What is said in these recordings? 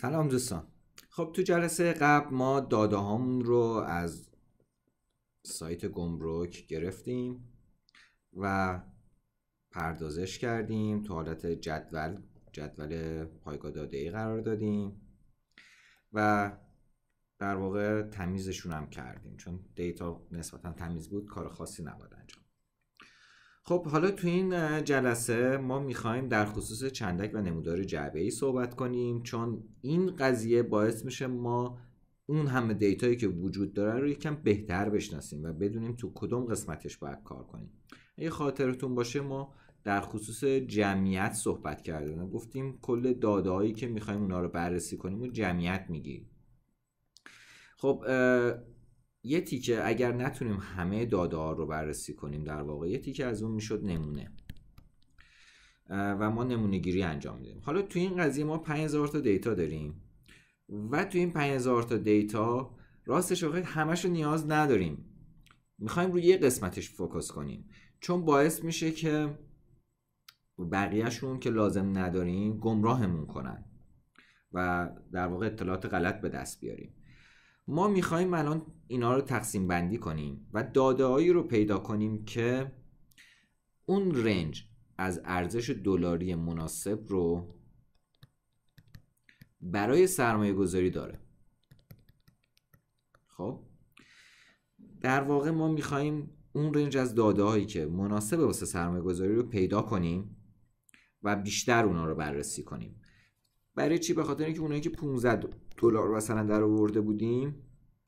سلام دوستان خب تو جلسه قبل ما داده هامون رو از سایت گمرک گرفتیم و پردازش کردیم تو حالت جدول جدول پایگاه داده ای قرار دادیم و در واقع تمیزشون هم کردیم چون دیتا نسبتا تمیز بود کار خاصی نبود خب حالا تو این جلسه ما میخوایم در خصوص چندک و نمودار جعبه ای صحبت کنیم چون این قضیه باعث میشه ما اون همه دیتایی که وجود داره رو یکم بهتر بشناسیم و بدونیم تو کدوم قسمتش باید کار کنیم اگه خاطرتون باشه ما در خصوص جمعیت صحبت کردیم گفتیم کل دادهایی که میخوایم اونا رو بررسی کنیم و جمعیت میگیریم خب یه تیکه اگر نتونیم همه داده ها رو بررسی کنیم در واقع یه تیکه از اون میشد نمونه و ما نمونه گیری انجام میدیم حالا توی این قضیه ما 5000 تا دیتا داریم و تو این 5000 تا دیتا راستش واقعا همشو نیاز نداریم میخوایم روی یه قسمتش فوکس کنیم چون باعث میشه که بقیهشون که لازم نداریم گمراهمون کنن و در واقع اطلاعات غلط به دست بیاریم ما میخوایم الان اینا رو تقسیم بندی کنیم و داده رو پیدا کنیم که اون رنج از ارزش دلاری مناسب رو برای سرمایه گذاری داره خب در واقع ما میخواییم اون رنج از داده هایی که مناسب واسه سرمایه گذاری رو پیدا کنیم و بیشتر اونا رو بررسی کنیم برای چی به خاطر اینکه اونایی که 15 دلار مثلا در آورده بودیم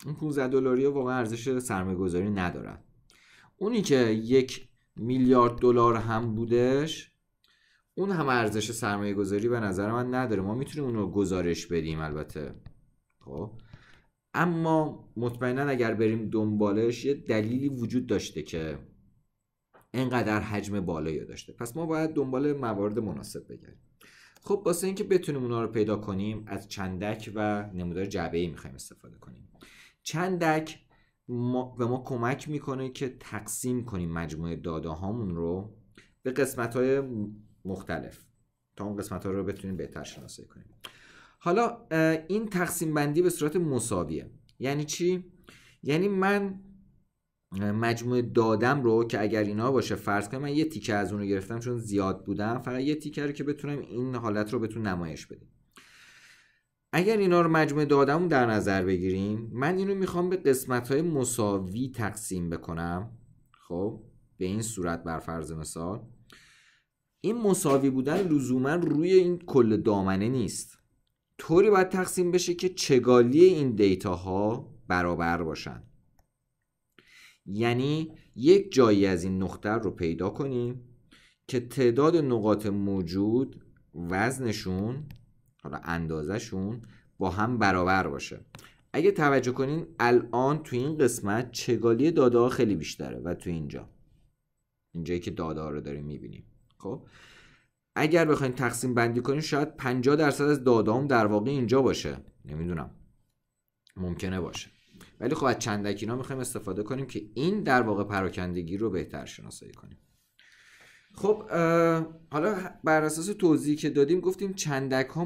اون 15 دلاری واقعا ارزش سرمایه گذاری ندارن اونی که یک میلیارد دلار هم بودش اون هم ارزش سرمایه گذاری به نظر من نداره ما میتونیم اون رو گزارش بدیم البته خب اما مطمئنا اگر بریم دنبالش یه دلیلی وجود داشته که اینقدر حجم بالایی داشته پس ما باید دنبال موارد مناسب بگردیم خب واسه اینکه بتونیم اونا رو پیدا کنیم از چندک و نمودار جعبه ای میخوایم استفاده کنیم چندک به ما کمک میکنه که تقسیم کنیم مجموعه داده هامون رو به قسمت های مختلف تا اون قسمت ها رو بتونیم بهتر شناسایی کنیم حالا این تقسیم بندی به صورت مساویه یعنی چی یعنی من مجموع دادم رو که اگر اینا باشه فرض کنم من یه تیکه از اون رو گرفتم چون زیاد بودم فقط یه تیکه رو که بتونم این حالت رو بتون نمایش بدیم اگر اینا رو مجموع دادم در نظر بگیریم من اینو میخوام به قسمت های مساوی تقسیم بکنم خب به این صورت بر فرض مثال این مساوی بودن لزوما روی این کل دامنه نیست طوری باید تقسیم بشه که چگالی این دیتا ها برابر باشن یعنی یک جایی از این نقطه رو پیدا کنیم که تعداد نقاط موجود وزنشون حالا اندازهشون با هم برابر باشه اگه توجه کنین الان تو این قسمت چگالی داده خیلی بیشتره و تو اینجا اینجایی که داده رو داریم میبینیم خب اگر بخواین تقسیم بندی کنیم شاید 50 درصد از دادام در واقع اینجا باشه نمیدونم ممکنه باشه ولی خب از چندک اینا میخوایم استفاده کنیم که این در واقع پراکندگی رو بهتر شناسایی کنیم خب حالا بر اساس توضیحی که دادیم گفتیم چندک ها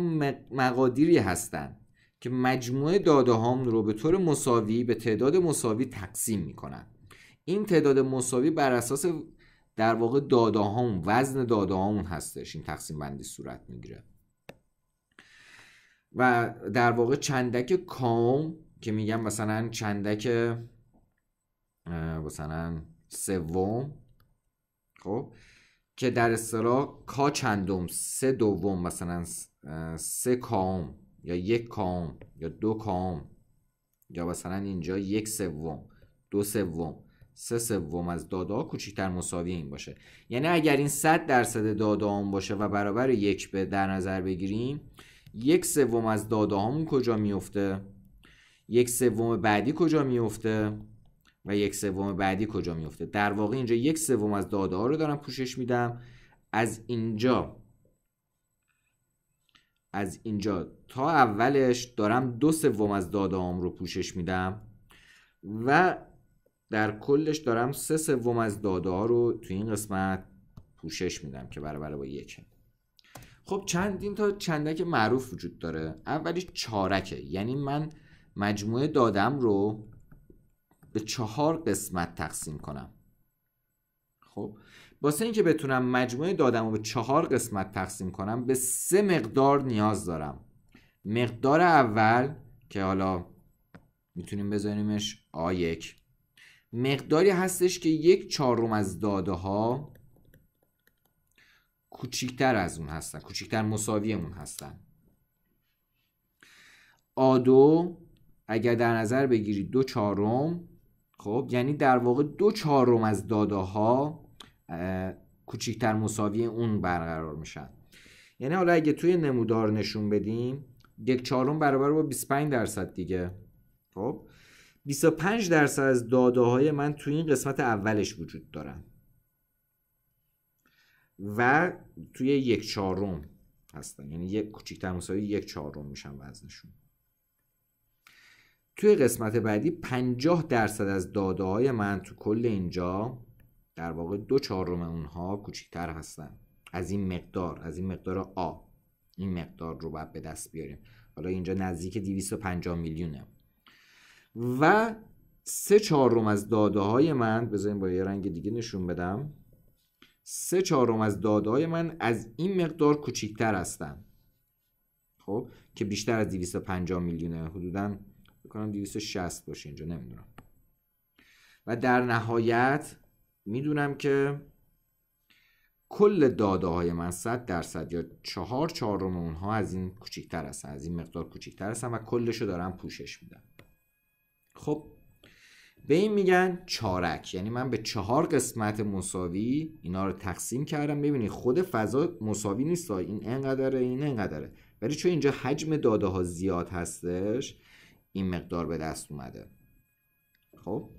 مقادیری هستند که مجموعه داده هام رو به طور مساوی به تعداد مساوی تقسیم میکنن این تعداد مساوی بر اساس در واقع داده هام وزن داده هامون هستش این تقسیم بندی صورت میگیره و در واقع چندک کام که میگم مثلا چندک مثلا سوم خب که در اصطلاح کا چندم سه دوم مثلا سه کام یا یک کام یا دو کام یا مثلا اینجا یک سوم دو سوم سه سوم از دادا کوچکتر مساوی این باشه یعنی اگر این 100 درصد دادا هم باشه و برابر یک به در نظر بگیریم یک سوم از داده کجا میفته یک سوم بعدی کجا میفته و یک سوم بعدی کجا میفته در واقع اینجا یک سوم از داده ها رو دارم پوشش میدم از اینجا از اینجا تا اولش دارم دو سوم از داده هام رو پوشش میدم و در کلش دارم سه سوم از داده ها رو تو این قسمت پوشش میدم که برابر با یکه خب چندین تا چندک معروف وجود داره اولیش چارکه یعنی من مجموعه دادم رو به چهار قسمت تقسیم کنم خب باسه اینکه بتونم مجموعه دادم رو به چهار قسمت تقسیم کنم به سه مقدار نیاز دارم مقدار اول که حالا میتونیم بذاریمش A1 مقداری هستش که یک چهارم از داده ها کوچیکتر از اون هستن کوچیکتر مساوی اون هستن آدو اگر در نظر بگیرید دو چهارم خب یعنی در واقع دو چهارم از داده ها کوچیکتر مساوی اون برقرار میشن یعنی حالا اگه توی نمودار نشون بدیم یک چهارم برابر با 25 درصد دیگه خب 25 درصد از داده های من توی این قسمت اولش وجود دارن و توی یک چهارم هستن یعنی یک کوچکتر مساوی یک چهارم میشن وزنشون توی قسمت بعدی 50 درصد از داده های من تو کل اینجا در واقع دو چهارم اونها کوچیکتر هستن از این مقدار از این مقدار آ این مقدار رو باید به دست بیاریم حالا اینجا نزدیک 250 میلیونه و سه چهارم از داده های من بذاریم با یه رنگ دیگه نشون بدم سه چهارم از داده های من از این مقدار کوچیکتر هستن خب که بیشتر از 250 میلیونه حدوداً کنم 260 باشه اینجا نمیدونم و در نهایت میدونم که کل داده های من 100 درصد یا چهار چهارم اونها از این کوچیکتر هستن از این مقدار کوچیکتر هستن و کلش رو دارم پوشش میدم خب به این میگن چارک یعنی من به چهار قسمت مساوی اینا رو تقسیم کردم ببینید خود فضا مساوی نیست این انقدره این انقدره ولی چون اینجا حجم داده ها زیاد هستش این مقدار به دست اومده خب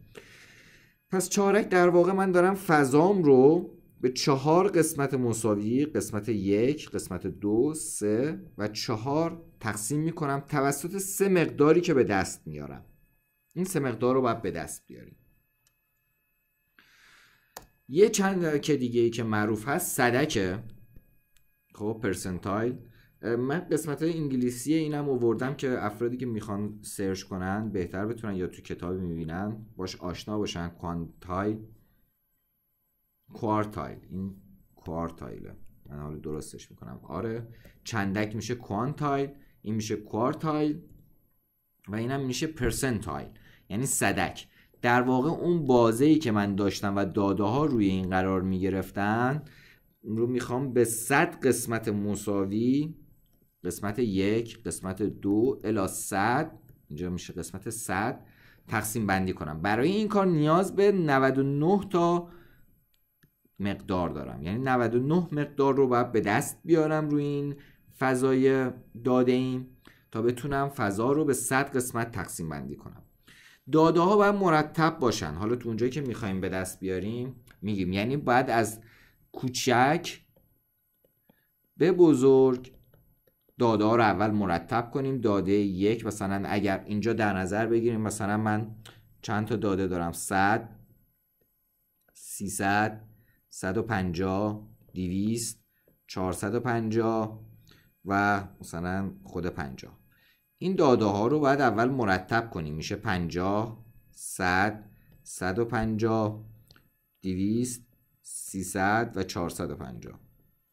پس چهارک در واقع من دارم فضام رو به چهار قسمت مساوی قسمت یک قسمت دو سه و چهار تقسیم میکنم توسط سه مقداری که به دست میارم این سه مقدار رو باید به دست بیاریم یه چند که دیگه ای که معروف هست صدکه خب پرسنتایل من قسمت های انگلیسی اینم آوردم که افرادی که میخوان سرچ کنن بهتر بتونن یا تو کتابی میبینن باش آشنا باشن کوانتایل کوارتایل این کوارتایله من حالا درستش میکنم آره چندک میشه کوانتایل این میشه کوارتایل و اینم میشه پرسنتایل یعنی صدک در واقع اون بازه ای که من داشتم و داده ها روی این قرار می گرفتن رو میخوام به صد قسمت مساوی قسمت یک قسمت دو الا صد اینجا میشه قسمت صد تقسیم بندی کنم برای این کار نیاز به 99 تا مقدار دارم یعنی 99 مقدار رو باید به دست بیارم روی این فضای داده ایم تا بتونم فضا رو به 100 قسمت تقسیم بندی کنم داده ها باید مرتب باشن حالا تو اونجایی که میخوایم به دست بیاریم میگیم یعنی بعد از کوچک به بزرگ داده ها رو اول مرتب کنیم داده یک مثلا اگر اینجا در نظر بگیریم مثلا من چند تا داده دارم 100 300 150 200 450 و مثلا خود 50 این داده ها رو باید اول مرتب کنیم میشه 50 100 150 200 300 و 450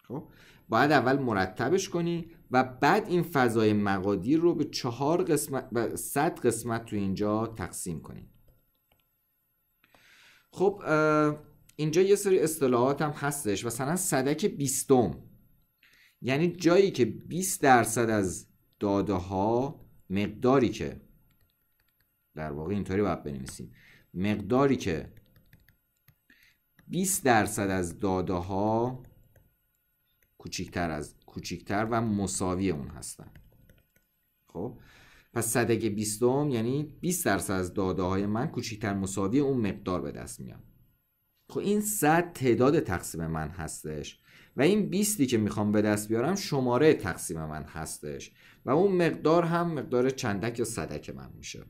خب باید اول مرتبش کنی و بعد این فضای مقادیر رو به چهار قسمت و صد قسمت تو اینجا تقسیم کنیم خب اینجا یه سری اصطلاحات هم هستش مثلا صدک بیستم یعنی جایی که 20 درصد از داده ها مقداری که در واقع اینطوری باید بنویسیم مقداری که 20 درصد از داده ها کوچیکتر از کوچیکتر و مساوی اون هستن خب پس صدق بیستم یعنی 20 درصد از داده های من کوچیکتر مساوی اون مقدار به دست میاد خب این صد تعداد تقسیم من هستش و این 20 که میخوام به دست بیارم شماره تقسیم من هستش و اون مقدار هم مقدار چندک یا صدک من میشه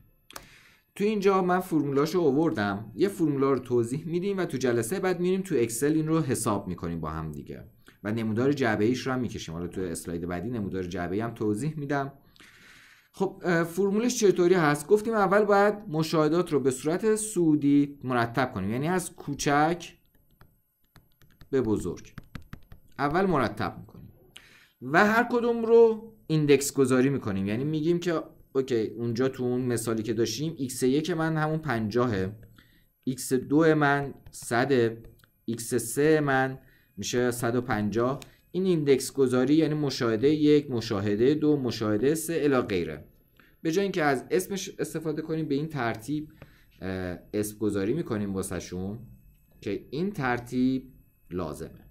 تو اینجا من فرمولاشو آوردم یه فرمولا رو توضیح میدیم و تو جلسه بعد میریم تو اکسل این رو حساب میکنیم با هم دیگه و نمودار جعبه ایش رو هم میکشیم حالا تو اسلاید بعدی نمودار جعبه هم توضیح میدم خب فرمولش چطوری هست گفتیم اول باید مشاهدات رو به صورت سودی مرتب کنیم یعنی از کوچک به بزرگ اول مرتب میکنیم و هر کدوم رو ایندکس گذاری میکنیم یعنی میگیم که اوکی اونجا تو اون مثالی که داشتیم x1 من همون 50 x2 من صده x3 من میشه 150 این ایندکس گذاری یعنی مشاهده یک مشاهده دو مشاهده سه الی غیره به جای اینکه از اسمش استفاده کنیم به این ترتیب اسم گذاری میکنیم واسهشون که این ترتیب لازمه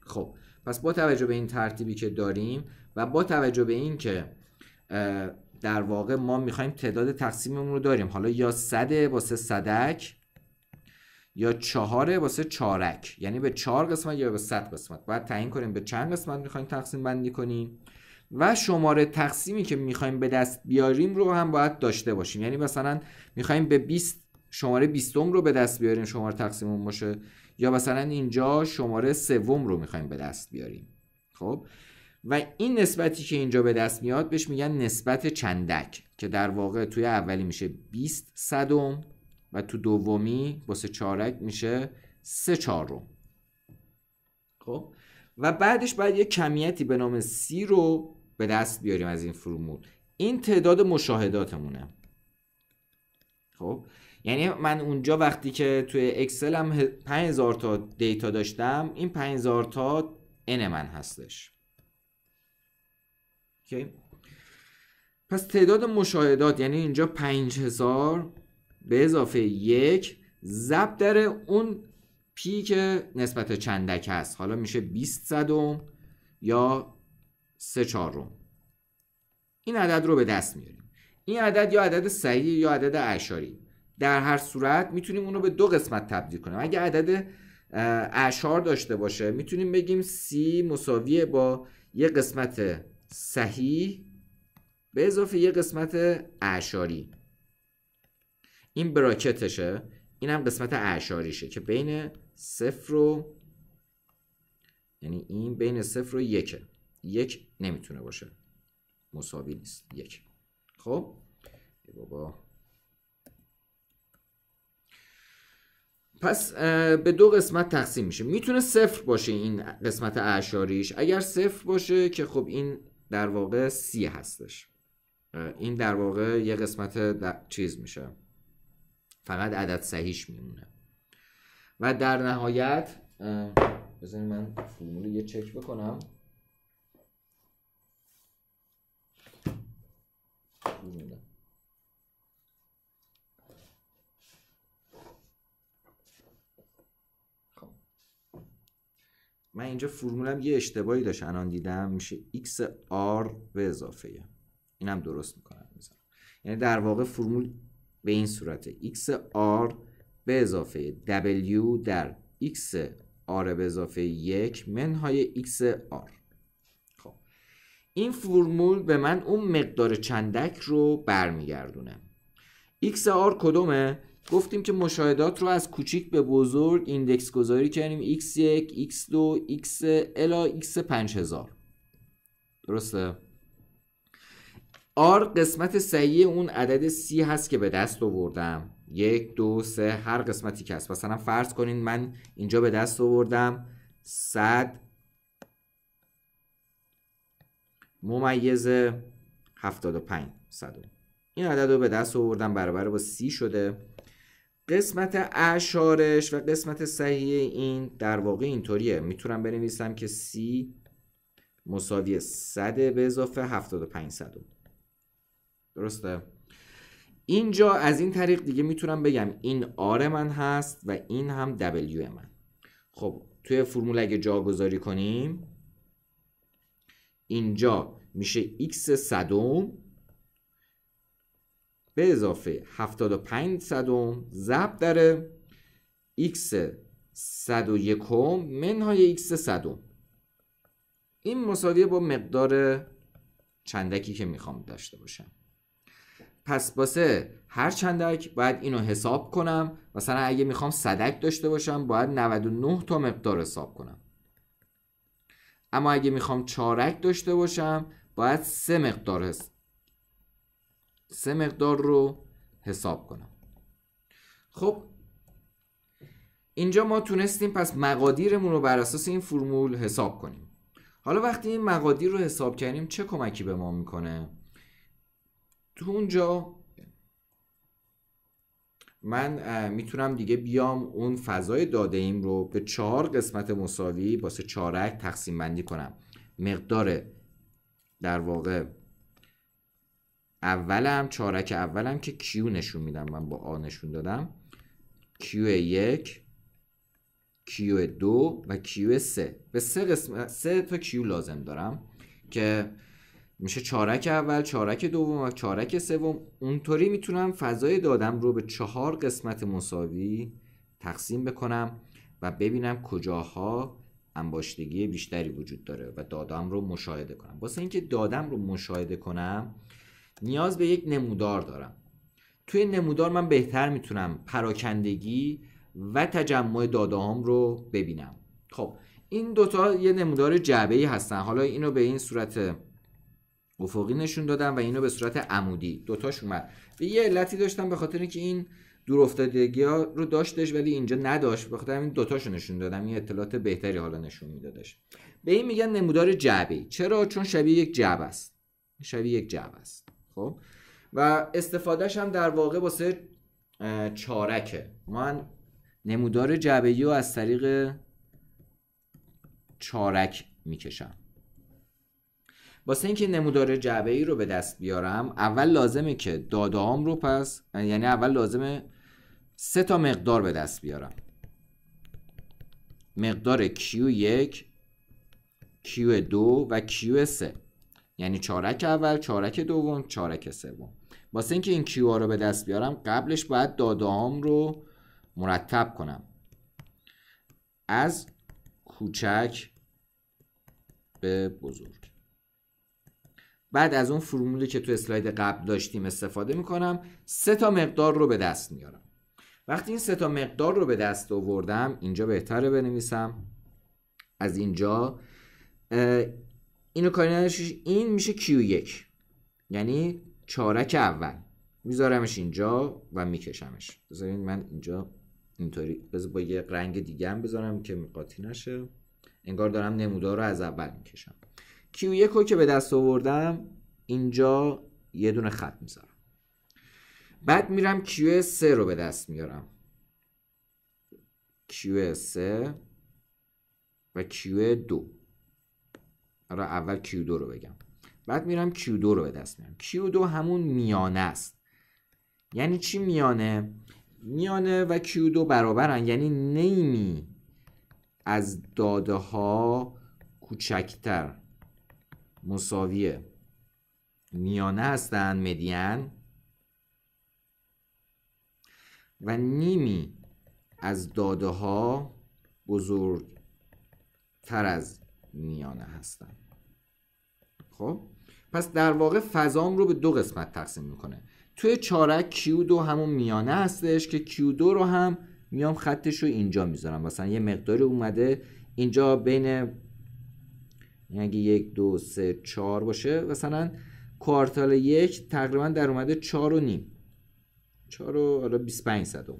خب پس با توجه به این ترتیبی که داریم و با توجه به این که در واقع ما میخوایم تعداد تقسیممون رو داریم حالا یا صده با صدک یا چهاره واسه چارک یعنی به چهار قسمت یا به صد قسمت باید تعیین کنیم به چند قسمت میخوایم تقسیم بندی کنیم و شماره تقسیمی که میخوایم به دست بیاریم رو هم باید داشته باشیم یعنی مثلا میخوایم به 20 شماره 20 رو به دست بیاریم شماره تقسیممون باشه یا مثلا اینجا شماره سوم رو میخوایم به دست بیاریم خب و این نسبتی که اینجا به دست میاد بهش میگن نسبت چندک که در واقع توی اولی میشه 20 صدم و تو دومی با سه چارک میشه سه چهارم خب و بعدش باید یه کمیتی به نام سی رو به دست بیاریم از این فرمول این تعداد مشاهداتمونه خب یعنی من اونجا وقتی که توی اکسل هم 5000 تا دیتا داشتم این 5000 تا ان من هستش پس تعداد مشاهدات یعنی اینجا 5000 به اضافه یک زب در اون پی که نسبت چندک هست حالا میشه 20 صدم یا 3 این عدد رو به دست میاریم این عدد یا عدد صحیح یا عدد اعشاری در هر صورت میتونیم اونو به دو قسمت تبدیل کنیم اگه عدد اعشار داشته باشه میتونیم بگیم سی مساوی با یه قسمت صحیح به اضافه یه قسمت اعشاری این براکتشه این هم قسمت اعشاریشه که بین صفر و یعنی این بین صفر و یکه یک نمیتونه باشه مساوی نیست یک خب بابا پس به دو قسمت تقسیم میشه میتونه صفر باشه این قسمت اعشاریش اگر صفر باشه که خب این در واقع سی هستش این در واقع یه قسمت چیز میشه فقط عدد صحیح میمونه و در نهایت بذارید من فرمول یه چک بکنم خب. من اینجا فرمولم یه اشتباهی داشت الان دیدم میشه x r به اضافه اینم درست میکنم یعنی در واقع فرمول به این صورت XR به اضافه w در XR به اضافه یک منهای x خب این فرمول به من اون مقدار چندک رو برمیگردونه x r کدومه گفتیم که مشاهدات رو از کوچیک به بزرگ ایندکس گذاری کردیم x1 x2 x الا x5000 درسته آر قسمت صحیح اون عدد سی هست که به دست آوردم یک دو سه هر قسمتی که هست مثلا فرض کنین من اینجا به دست آوردم صد ممیز پنج صد این عدد رو به دست آوردم برابر با سی شده قسمت اشارش و قسمت صحیح این در واقع اینطوریه میتونم بنویسم که سی مساوی صد به اضافه پنج صدم درسته اینجا از این طریق دیگه میتونم بگم این آر من هست و این هم دبلیو من خب توی فرمول اگه جاگذاری کنیم اینجا میشه x صدوم به اضافه 75 صدم ضرب در x یکم منهای x صدوم این مساویه با مقدار چندکی که میخوام داشته باشم پس باسه هر چندک باید اینو حساب کنم مثلا اگه میخوام صدک داشته باشم باید 99 تا مقدار حساب کنم اما اگه میخوام چارک داشته باشم باید سه مقدار سه مقدار رو حساب کنم خب اینجا ما تونستیم پس مقادیرمون رو بر اساس این فرمول حساب کنیم حالا وقتی این مقادیر رو حساب کردیم چه کمکی به ما میکنه تو اونجا من میتونم دیگه بیام اون فضای داده ایم رو به چهار قسمت مساوی باسه چارک تقسیم بندی کنم مقدار در واقع اولم چارک اولم که کیو نشون میدم من با آ نشون دادم کیو یک کیو دو و کیو سه به سه, قسمت، سه تا کیو لازم دارم که میشه چارک اول چارک دوم و چارک سوم اونطوری میتونم فضای دادم رو به چهار قسمت مساوی تقسیم بکنم و ببینم کجاها انباشتگی بیشتری وجود داره و دادم رو مشاهده کنم واسه اینکه دادم رو مشاهده کنم نیاز به یک نمودار دارم توی نمودار من بهتر میتونم پراکندگی و تجمع دادهام رو ببینم خب این دوتا یه نمودار جعبه ای هستن حالا اینو به این صورت افقی نشون دادم و اینو به صورت عمودی دوتاش اومد به یه علتی داشتم به خاطر اینکه این دور افتادگی ها رو داشتش ولی اینجا نداشت به خاطر دو دوتاشو نشون دادم این اطلاعات بهتری حالا نشون میدادش به این میگن نمودار جعبه چرا چون شبیه یک جعبه است شبیه یک جعبه است خب و استفادهش هم در واقع واسه چارکه من نمودار جعبه رو از طریق چارک میکشم واسه اینکه نمودار جعبه ای رو به دست بیارم اول لازمه که هام رو پس یعنی اول لازمه سه تا مقدار به دست بیارم مقدار Q1 Q2 و Q3 یعنی چارک اول چارک دوم چارک سوم واسه اینکه این Q رو به دست بیارم قبلش باید هام رو مرتب کنم از کوچک به بزرگ بعد از اون فرمولی که تو اسلاید قبل داشتیم استفاده میکنم سه تا مقدار رو به دست میارم وقتی این سه تا مقدار رو به دست آوردم اینجا بهتره بنویسم از اینجا اینو کاری نداشت این میشه Q1 یعنی چارک اول میذارمش اینجا و میکشمش بذارین من اینجا اینطوری با یه رنگ دیگه هم بذارم که میقاطی نشه انگار دارم نمودار رو از اول میکشم Q1 رو که به دست آوردم اینجا یه دونه خط میذارم بعد میرم Q3 رو به دست میارم Q3 و Q2 آره، اول Q2 رو بگم بعد میرم Q2 رو به دست میارم Q2 همون میانه است یعنی چی میانه؟ میانه و Q2 برابرن یعنی نیمی از داده ها کوچکتر مساوی میانه هستند مدین و نیمی از داده ها بزرگتر از میانه هستند خب پس در واقع فضام رو به دو قسمت تقسیم میکنه توی چارک کیو دو همون میانه هستش که کیو 2 رو هم میام خطش رو اینجا میذارم مثلا یه مقداری اومده اینجا بین یعنی اگه یک دو سه چهار باشه مثلا کوارتال یک تقریبا در اومده چهار و نیم چهار و حالا بیس پنج صدم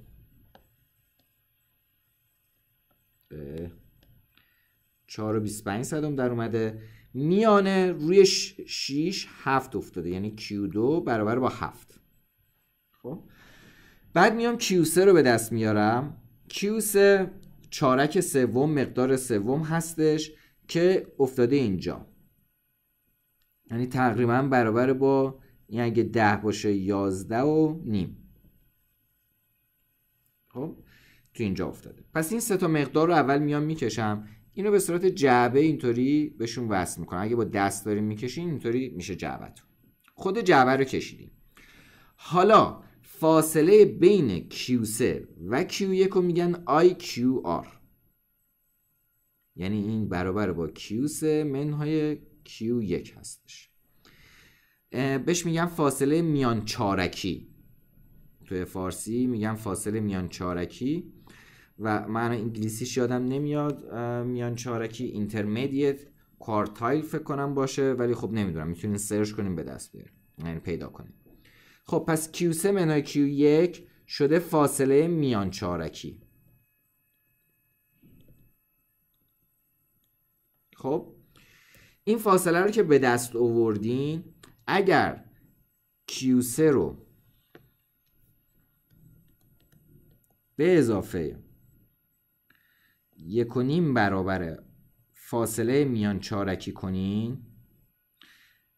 چهار و بیس پنج صدم در اومده میانه روی شیش هفت افتاده یعنی Q2 برابر با هفت خب بعد میام Q3 رو به دست میارم Q3 چارک سوم مقدار سوم هستش که افتاده اینجا یعنی تقریبا برابر با این اگه ده باشه یازده و نیم خب تو اینجا افتاده پس این سه تا مقدار رو اول میام میکشم اینو به صورت جعبه اینطوری بهشون وصل میکنم اگه با دست داریم میکشین اینطوری میشه تو خود جعبه رو کشیدیم حالا فاصله بین Q3 و Q1 رو میگن IQR یعنی این برابر با Q3 منهای Q1 هستش بهش میگم فاصله میان چارکی توی فارسی میگم فاصله میان چارکی و من انگلیسیش یادم نمیاد میان چارکی اینترمدیت کارتایل فکر کنم باشه ولی خب نمیدونم میتونین سرچ کنیم به دست بیاریم یعنی پیدا کنیم خب پس Q3 منهای Q1 شده فاصله میان چارکی خب این فاصله رو که به دست آوردین اگر Q3 رو به اضافه یک و نیم برابر فاصله میان چارکی کنین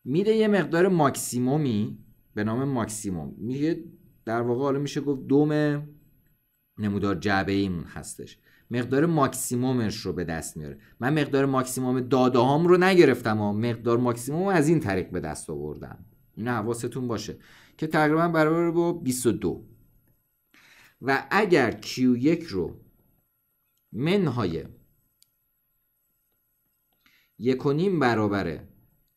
میده یه مقدار ماکسیمومی به نام ماکسیموم میگه در واقع حالا میشه گفت دوم نمودار جعبه ایمون هستش مقدار ماکسیمومش رو به دست میاره من مقدار ماکسیموم داده هام رو نگرفتم و مقدار ماکسیموم از این طریق به دست آوردم این حواستون باشه که تقریبا برابر با 22 و اگر Q1 رو منهای یک برابر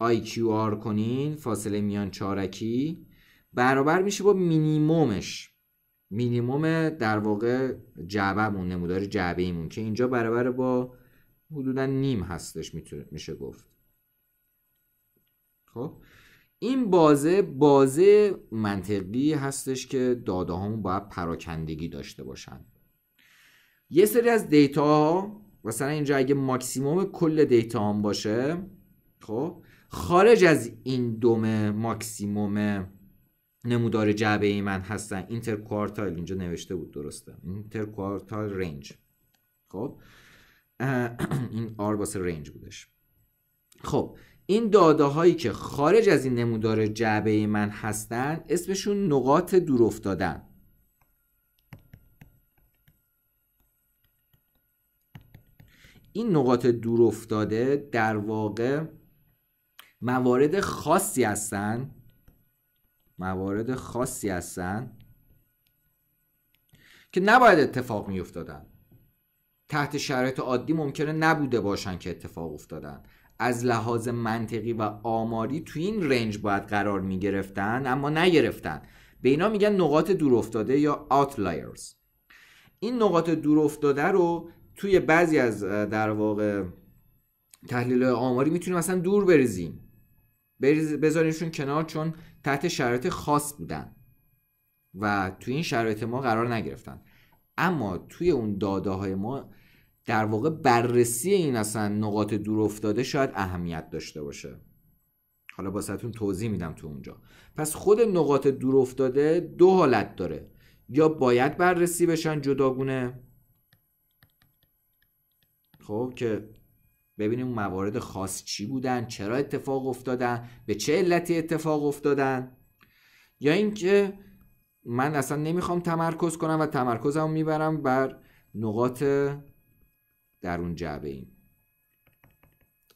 IQR کنین فاصله میان چارکی برابر میشه با مینیمومش مینیموم در واقع جعبهمون نمودار جعبه ایمون که اینجا برابر با حدودا نیم هستش میشه گفت خب این بازه بازه منطقی هستش که داده هامون باید پراکندگی داشته باشن یه سری از دیتا ها مثلا اینجا اگه ماکسیموم کل دیتا هم باشه خب خارج از این دوم ماکسیموم نمودار جعبه ای من هستن اینترکوارتال اینجا نوشته بود درسته اینترکوارتال رنج خب این آر واسه رنج بودش خب این داده هایی که خارج از این نمودار جعبه من هستن اسمشون نقاط دور افتادن این نقاط دور افتاده در واقع موارد خاصی هستند موارد خاصی هستن که نباید اتفاق می افتادن. تحت شرایط عادی ممکنه نبوده باشن که اتفاق افتادن از لحاظ منطقی و آماری تو این رنج باید قرار می گرفتن اما نگرفتن به اینا میگن نقاط دور افتاده یا outliers این نقاط دور افتاده رو توی بعضی از در واقع تحلیل آماری میتونیم مثلا دور بریزیم بذارینشون کنار چون تحت شرایط خاص بودن و توی این شرایط ما قرار نگرفتن اما توی اون داده های ما در واقع بررسی این اصلا نقاط دور افتاده شاید اهمیت داشته باشه حالا باستون توضیح میدم تو اونجا پس خود نقاط دور افتاده دو حالت داره یا باید بررسی بشن جداگونه خب که ببینیم موارد خاص چی بودن چرا اتفاق افتادن به چه علتی اتفاق افتادن یا اینکه من اصلا نمیخوام تمرکز کنم و تمرکزم میبرم بر نقاط در اون جعبه این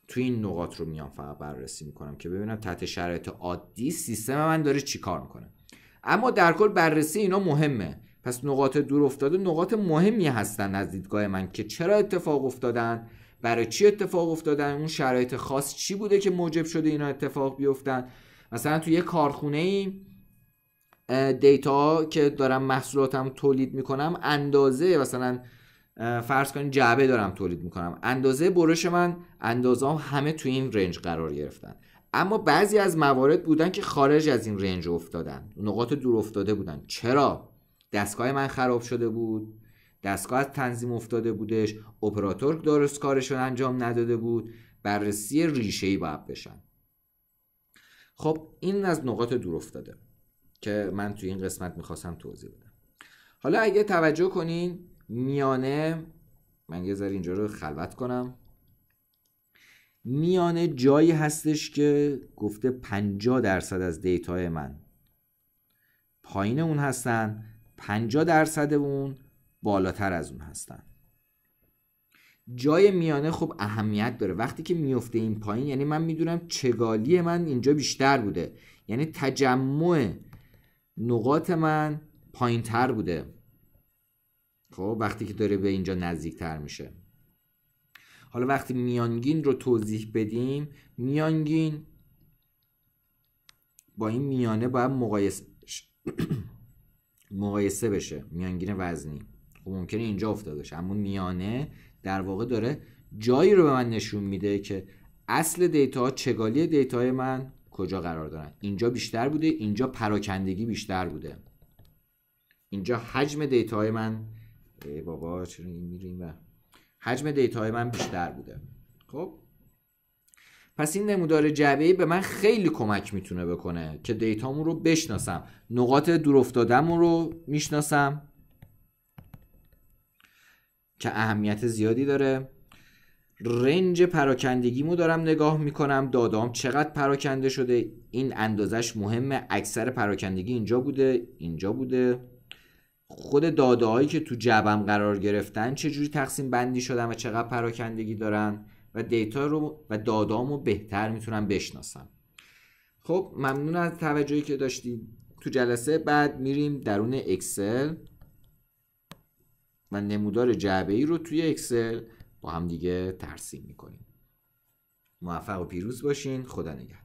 توی این نقاط رو میام فقط بررسی میکنم که ببینم تحت شرایط عادی سیستم من داره چیکار میکنه اما در کل بررسی اینا مهمه پس نقاط دور افتاده نقاط مهمی هستن از دیدگاه من که چرا اتفاق افتادن برای چی اتفاق افتادن اون شرایط خاص چی بوده که موجب شده اینا اتفاق بیفتن مثلا تو یه کارخونه ای دیتا که دارم محصولاتم تولید میکنم اندازه مثلا فرض کنید جعبه دارم تولید میکنم اندازه برش من اندازه همه تو این رنج قرار گرفتن اما بعضی از موارد بودن که خارج از این رنج افتادن نقاط دور افتاده بودن چرا دستگاه من خراب شده بود دستگاه از تنظیم افتاده بودش اپراتور درست کارشون انجام نداده بود بررسی ای باید بشن خب این از نقاط دور افتاده که من توی این قسمت میخواستم توضیح بدم حالا اگه توجه کنین میانه من یه ذره اینجا رو خلوت کنم میانه جایی هستش که گفته 50 درصد از دیتای من پایین اون هستن 50 درصد اون بالاتر از اون هستن جای میانه خب اهمیت داره وقتی که میفته این پایین یعنی من میدونم چگالی من اینجا بیشتر بوده یعنی تجمع نقاط من پایین تر بوده خب وقتی که داره به اینجا نزدیک تر میشه حالا وقتی میانگین رو توضیح بدیم میانگین با این میانه باید مقایسه بشه مقایسه بشه میانگین وزنی و خب ممکنه اینجا افتاده باشه اما میانه در واقع داره جایی رو به من نشون میده که اصل دیتا چگالی های من کجا قرار دارن اینجا بیشتر بوده اینجا پراکندگی بیشتر بوده اینجا حجم های من ای بابا چرا این میریم حجم من بیشتر بوده خب پس این نمودار جعبه به من خیلی کمک میتونه بکنه که دیتامون رو بشناسم نقاط دورافتادهمون رو میشناسم که اهمیت زیادی داره رنج پراکندگیمو دارم نگاه میکنم دادام چقدر پراکنده شده این اندازش مهمه اکثر پراکندگی اینجا بوده اینجا بوده خود داده هایی که تو جبم قرار گرفتن چجوری تقسیم بندی شدن و چقدر پراکندگی دارن و دیتا رو و دادامو بهتر میتونم بشناسم خب ممنون از توجهی که داشتید تو جلسه بعد میریم درون اکسل و نمودار جعبه ای رو توی اکسل با هم دیگه ترسیم میکنیم موفق و پیروز باشین خدا نگهدار